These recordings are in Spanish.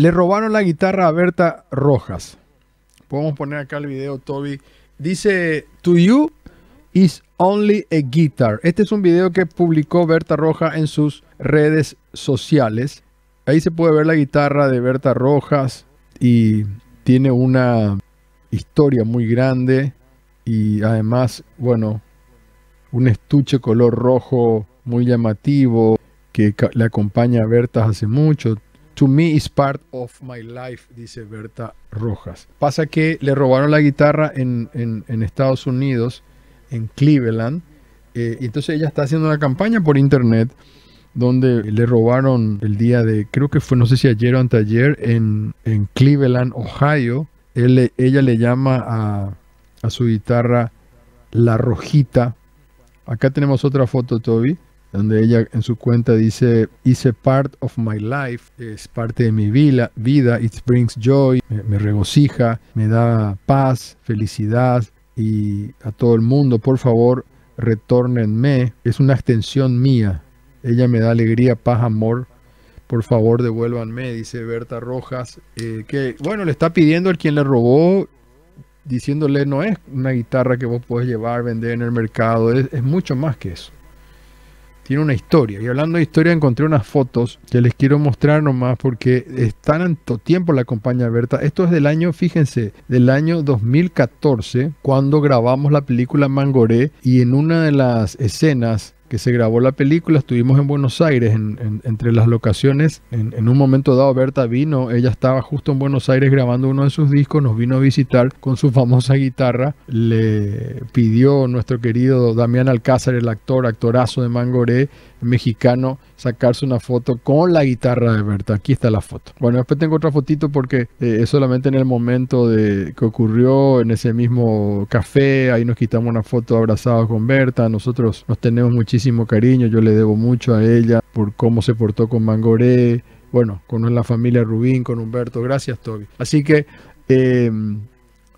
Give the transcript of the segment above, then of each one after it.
Le robaron la guitarra a Berta Rojas. Podemos poner acá el video, Toby. Dice, To You is Only a Guitar. Este es un video que publicó Berta Rojas en sus redes sociales. Ahí se puede ver la guitarra de Berta Rojas y tiene una historia muy grande y además, bueno, un estuche color rojo muy llamativo que le acompaña a Berta hace mucho To me is part of my life, dice Berta Rojas. Pasa que le robaron la guitarra en, Estados Unidos, en Cleveland. Eh, y entonces ella está haciendo una campaña por internet donde le robaron el día de, creo que fue, no sé si ayer o anteayer, en, Cleveland, Ohio. ella le llama a, a su guitarra La Rojita. Acá tenemos otra foto, Toby donde ella en su cuenta dice, It's a part of my life, es parte de mi vida, it brings joy, me, regocija, me da paz, felicidad y a todo el mundo, por favor, retórnenme, es una extensión mía, ella me da alegría, paz, amor, por favor devuélvanme, dice Berta Rojas, eh, que bueno, le está pidiendo al quien le robó diciéndole no es una guitarra que vos podés llevar, vender en el mercado, es mucho más que eso tiene una historia. Y hablando de historia, encontré unas fotos que les quiero mostrar nomás porque en tanto tiempo la compañía Berta. Esto es del año, fíjense, del año 2014, cuando grabamos la película Mangoré y en una de las escenas que se grabó la película, estuvimos en Buenos Aires, entre las locaciones, en, en, un momento dado Berta vino, ella estaba justo en Buenos Aires grabando uno de sus discos, nos vino a visitar con su famosa guitarra, le pidió nuestro querido Damián Alcázar, el actor, actorazo de Mangoré, mexicano, sacarse una foto con la guitarra de Berta. Aquí está la foto. Bueno, después tengo otra fotito porque eh, es solamente en el momento de, que ocurrió en ese mismo café. Ahí nos quitamos una foto abrazados con Berta. Nosotros nos tenemos muchísimo cariño. Yo le debo mucho a ella por cómo se portó con Mangoré. Bueno, con la familia Rubín, con Humberto. Gracias, Toby. Así que... Eh,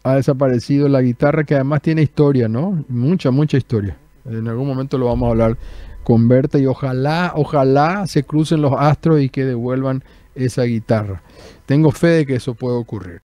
ha desaparecido la guitarra que además tiene historia, ¿no? Mucha, mucha historia. En algún momento lo vamos a hablar con Berta y ojalá, ojalá se crucen los astros y que devuelvan esa guitarra. Tengo fe de que eso puede ocurrir.